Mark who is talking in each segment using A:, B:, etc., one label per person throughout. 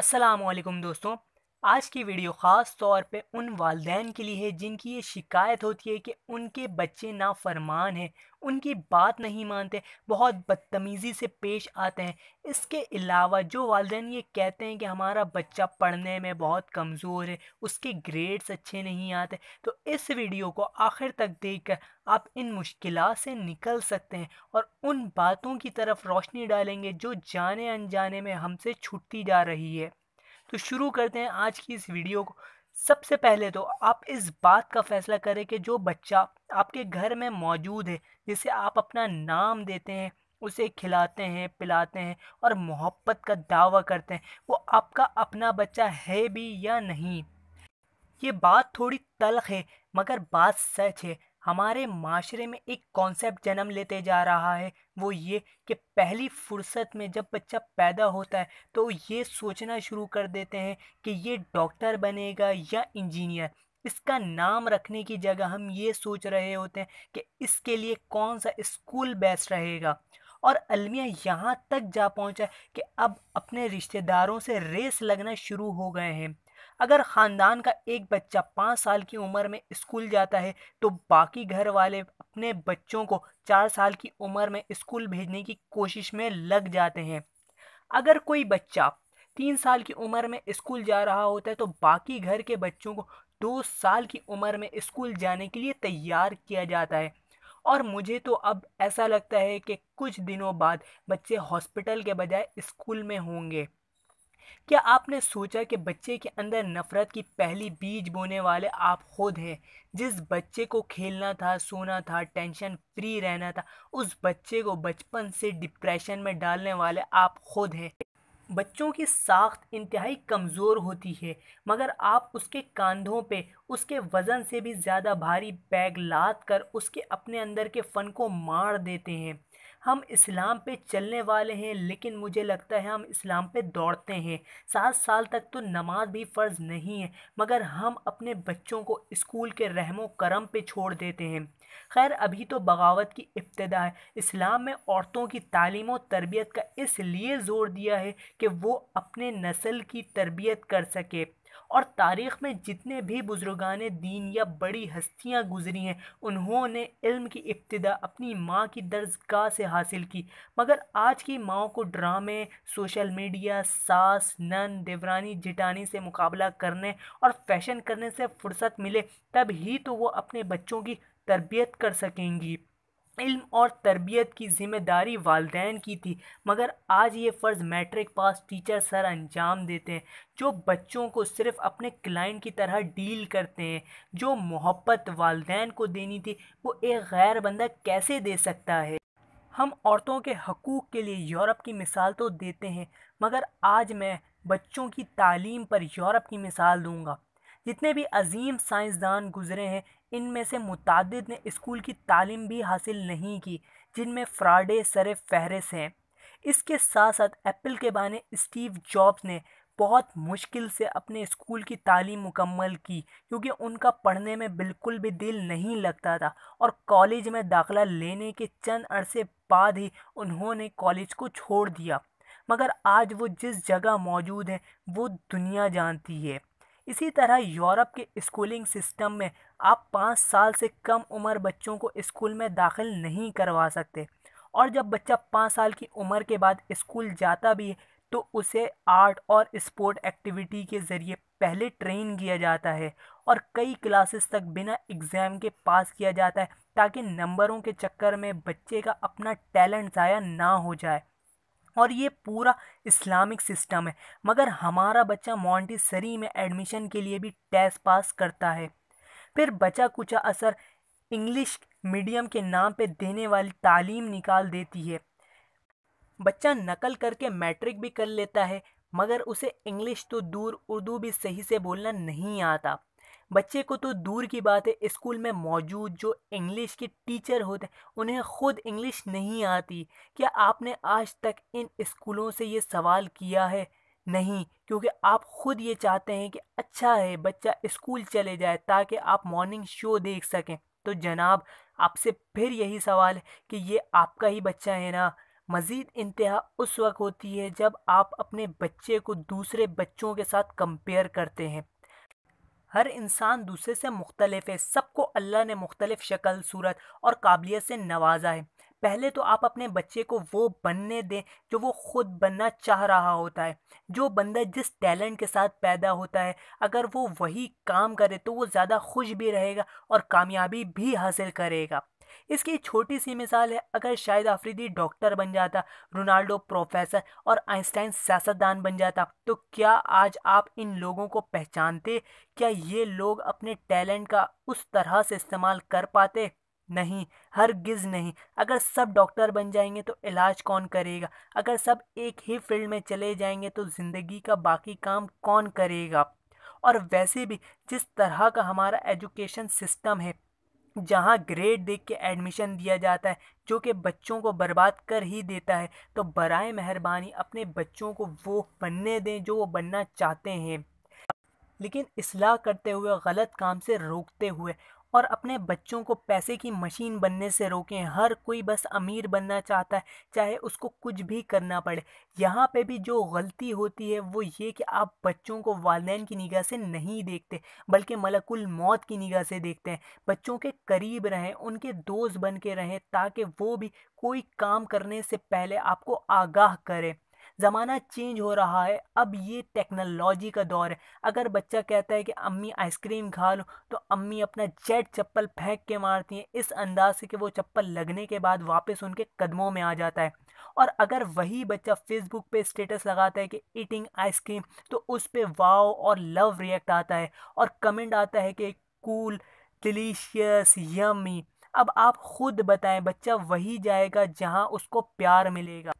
A: अस्सलाम दोस्तों आज की वीडियो ख़ास तौर पे उन वालदेन के लिए है जिनकी ये शिकायत होती है कि उनके बच्चे नाफरमान हैं उनकी बात नहीं मानते बहुत बदतमीज़ी से पेश आते हैं इसके अलावा जो वालदेन ये कहते हैं कि हमारा बच्चा पढ़ने में बहुत कमज़ोर है उसके ग्रेड्स अच्छे नहीं आते तो इस वीडियो को आखिर तक देख कर आप इन मुश्किल से निकल सकते हैं और उन बातों की तरफ रोशनी डालेंगे जो जाने अनजाने में हमसे छुट्टी जा रही है तो शुरू करते हैं आज की इस वीडियो को सबसे पहले तो आप इस बात का फैसला करें कि जो बच्चा आपके घर में मौजूद है जिसे आप अपना नाम देते हैं उसे खिलाते हैं पिलाते हैं और मोहब्बत का दावा करते हैं वो आपका अपना बच्चा है भी या नहीं ये बात थोड़ी तलख है मगर बात सच है हमारे माशरे में एक कॉन्सेप्ट जन्म लेते जा रहा है वो ये कि पहली फुर्सत में जब बच्चा पैदा होता है तो ये सोचना शुरू कर देते हैं कि ये डॉक्टर बनेगा या इंजीनियर इसका नाम रखने की जगह हम ये सोच रहे होते हैं कि इसके लिए कौन सा स्कूल बेस्ट रहेगा और अलमिया यहाँ तक जा पहुँचा कि अब अपने रिश्तेदारों से रेस लगना शुरू हो गए हैं अगर ख़ानदान का एक बच्चा पाँच साल की उम्र में स्कूल जाता है तो बाकी घर वाले अपने बच्चों को चार साल की उम्र में स्कूल भेजने की कोशिश में लग जाते हैं अगर कोई बच्चा तीन साल की उम्र में स्कूल जा रहा होता है तो बाकी घर के बच्चों को दो साल की उम्र में स्कूल जाने के लिए तैयार किया जाता है और मुझे तो अब ऐसा लगता है कि कुछ दिनों बाद बच्चे हॉस्पिटल के बजाय स्कूल में होंगे क्या आपने सोचा कि बच्चे के अंदर नफ़रत की पहली बीज बोने वाले आप खुद हैं जिस बच्चे को खेलना था सोना था टेंशन फ्री रहना था उस बच्चे को बचपन से डिप्रेशन में डालने वाले आप खुद हैं बच्चों की साख्त इंतहाई कमज़ोर होती है मगर आप उसके कंधों पे उसके वज़न से भी ज़्यादा भारी बैग लाद कर उसके अपने अंदर के फ़न को मार देते हैं हम इस्लाम पे चलने वाले हैं लेकिन मुझे लगता है हम इस्लाम पे दौड़ते हैं सात साल तक तो नमाज भी फ़र्ज़ नहीं है मगर हम अपने बच्चों को स्कूल के रहमो करम पे छोड़ देते हैं खैर अभी तो बगावत की इब्तदा है इस्लाम में औरतों की तालीम और तरबियत का इसलिए ज़ोर दिया है कि वो अपने नस्ल की तरबियत कर सके और तारीख़ में जितने भी बुज़ुर्गान दीन या बड़ी हस्तियाँ गुज़री हैं उन्होंने इल्म की इब्तदा अपनी माँ की दर्जगाह से हासिल की मगर आज की माओ को ड्रामे सोशल मीडिया सास नन देवरानी जिटानी से मुकाबला करने और फैशन करने से फुर्सत मिले तब ही तो वो अपने बच्चों की तरबियत कर सकेंगी इल्म और तरबियत की ज़िम्मेदारी वालदेन की थी मगर आज ये फ़र्ज़ मैट्रिक पास टीचर सर अंजाम देते हैं जो बच्चों को सिर्फ अपने क्लाइंट की तरह डील करते हैं जो मोहब्बत वालदेन को देनी थी वो एक गैर बंदा कैसे दे सकता है हम औरतों के हकूक़ के लिए यूरोप की मिसाल तो देते हैं मगर आज मैं बच्चों की तालीम पर यूरोप की मिसाल दूँगा जितने भी अजीम साइंसदान गुजरे हैं इनमें से मुतद ने स्कूल की तालीम भी हासिल नहीं की जिनमें फ्राडे सर फहरिस हैं इसके साथ साथ एप्पल के बने स्टीव जॉब्स ने बहुत मुश्किल से अपने स्कूल की तालीम मुकम्मल की क्योंकि उनका पढ़ने में बिल्कुल भी दिल नहीं लगता था और कॉलेज में दाखला लेने के चंद अरसे बाद ही उन्होंने कॉलेज को छोड़ दिया मगर आज वो जिस जगह मौजूद हैं वो दुनिया जानती है इसी तरह यूरोप के स्कूलिंग सिस्टम में आप पाँच साल से कम उम्र बच्चों को स्कूल में दाखिल नहीं करवा सकते और जब बच्चा पाँच साल की उम्र के बाद स्कूल जाता भी है तो उसे आर्ट और स्पोर्ट एक्टिविटी के ज़रिए पहले ट्रेन किया जाता है और कई क्लासेस तक बिना एग्ज़ाम के पास किया जाता है ताकि नंबरों के चक्कर में बच्चे का अपना टैलेंट ज़ाया ना हो जाए और ये पूरा इस्लामिक सिस्टम है मगर हमारा बच्चा मॉन्टीसरी में एडमिशन के लिए भी टेस्ट पास करता है फिर बचा कुचा असर इंग्लिश मीडियम के नाम पे देने वाली तालीम निकाल देती है बच्चा नकल करके मैट्रिक भी कर लेता है मगर उसे इंग्लिश तो दूर उर्दू भी सही से बोलना नहीं आता बच्चे को तो दूर की बात है स्कूल में मौजूद जो इंग्लिश के टीचर होते हैं उन्हें खुद इंग्लिश नहीं आती क्या आपने आज तक इन स्कूलों से ये सवाल किया है नहीं क्योंकि आप खुद ये चाहते हैं कि अच्छा है बच्चा स्कूल चले जाए ताकि आप मॉर्निंग शो देख सकें तो जनाब आपसे फिर यही सवाल है कि ये आपका ही बच्चा है ना मज़ीद इंतहा उस वक्त होती है जब आप अपने बच्चे को दूसरे बच्चों के साथ कंपेयर करते हैं हर इंसान दूसरे से मुख्तलिफ है सबको अल्लाह ने मुख्तलिफ शक्ल सूरत और काबिलियत से नवाजा है पहले तो आप अपने बच्चे को वो बनने दें जो वो खुद बनना चाह रहा होता है जो बंदा जिस टैलेंट के साथ पैदा होता है अगर वो वही काम करे तो वो ज़्यादा खुश भी रहेगा और कामयाबी भी हासिल करेगा इसकी छोटी सी मिसाल है अगर शायद आफरीदी डॉक्टर बन जाता रोनाल्डो प्रोफेसर और आइंस्टाइन सियासतदान बन जाता तो क्या आज आप इन लोगों को पहचानते क्या ये लोग अपने टैलेंट का उस तरह से इस्तेमाल कर पाते नहीं हर गिज़ नहीं अगर सब डॉक्टर बन जाएंगे तो इलाज कौन करेगा अगर सब एक ही फील्ड में चले जाएंगे तो ज़िंदगी का बाकी काम कौन करेगा और वैसे भी जिस तरह का हमारा एजुकेशन सिस्टम है जहाँ ग्रेड देख के एडमिशन दिया जाता है जो कि बच्चों को बर्बाद कर ही देता है तो बरए मेहरबानी अपने बच्चों को वो बनने दें जो वो बनना चाहते हैं लेकिन असलाह करते हुए गलत काम से रोकते हुए और अपने बच्चों को पैसे की मशीन बनने से रोकें हर कोई बस अमीर बनना चाहता है चाहे उसको कुछ भी करना पड़े यहाँ पे भी जो गलती होती है वो ये कि आप बच्चों को वाले की निगाह से नहीं देखते बल्कि मलकुल मौत की निगाह से देखते हैं बच्चों के करीब रहें उनके दोस्त बन के रहें ताकि वो भी कोई काम करने से पहले आपको आगाह करें ज़माना चेंज हो रहा है अब ये टेक्नोलॉजी का दौर है अगर बच्चा कहता है कि अम्मी आइसक्रीम खा लो तो अम्मी अपना जेट चप्पल फेंक के मारती हैं इस अंदाज से कि वो चप्पल लगने के बाद वापस उनके कदमों में आ जाता है और अगर वही बच्चा फेसबुक पे स्टेटस लगाता है कि ईटिंग आइसक्रीम तो उस पर वाव और लव रिएक्ट आता है और कमेंट आता है कि कूल डिलीशियस यमी अब आप खुद बताएं बच्चा वही जाएगा जहां उसको प्यार मिलेगा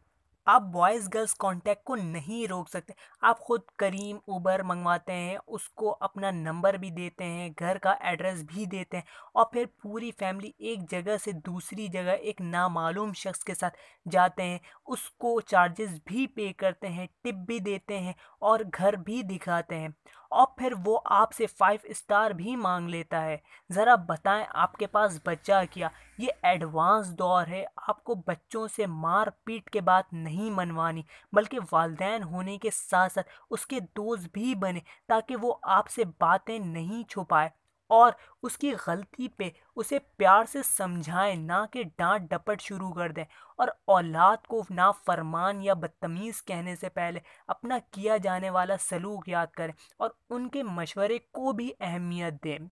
A: आप बॉयज़ गर्ल्स कॉन्टैक्ट को नहीं रोक सकते आप ख़ुद करीम उबर मंगवाते हैं उसको अपना नंबर भी देते हैं घर का एड्रेस भी देते हैं और फिर पूरी फैमिली एक जगह से दूसरी जगह एक नामालूम शख्स के साथ जाते हैं उसको चार्जेस भी पे करते हैं टिप भी देते हैं और घर भी दिखाते हैं और फिर वो आपसे फाइव स्टार भी मांग लेता है ज़रा बताएं आपके पास बच्चा क्या ये एडवांस दौर है आपको बच्चों से मार पीट के बाद नहीं नहीं मनवानी बल्कि वालदेन होने के साथ साथ उसके दोस्त भी बने ताकि वो आपसे बातें नहीं छुपाए और उसकी गलती पे उसे प्यार से समझाएं ना कि डांट डपट शुरू कर दें और औलाद को ना फरमान या बदतमीज़ कहने से पहले अपना किया जाने वाला सलूक याद करें और उनके मशवरे को भी अहमियत दें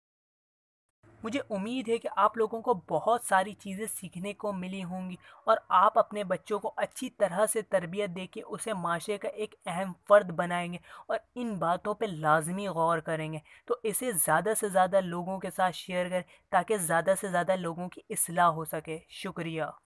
A: मुझे उम्मीद है कि आप लोगों को बहुत सारी चीज़ें सीखने को मिली होंगी और आप अपने बच्चों को अच्छी तरह से तरबियत दे के उसे माशरे का एक अहम फ़र्द बनाएंगे और इन बातों पर लाजमी गौर करेंगे तो इसे ज़्यादा से ज़्यादा लोगों के साथ शेयर करें ताकि ज़्यादा से ज़्यादा लोगों की असलाह हो सके शुक्रिया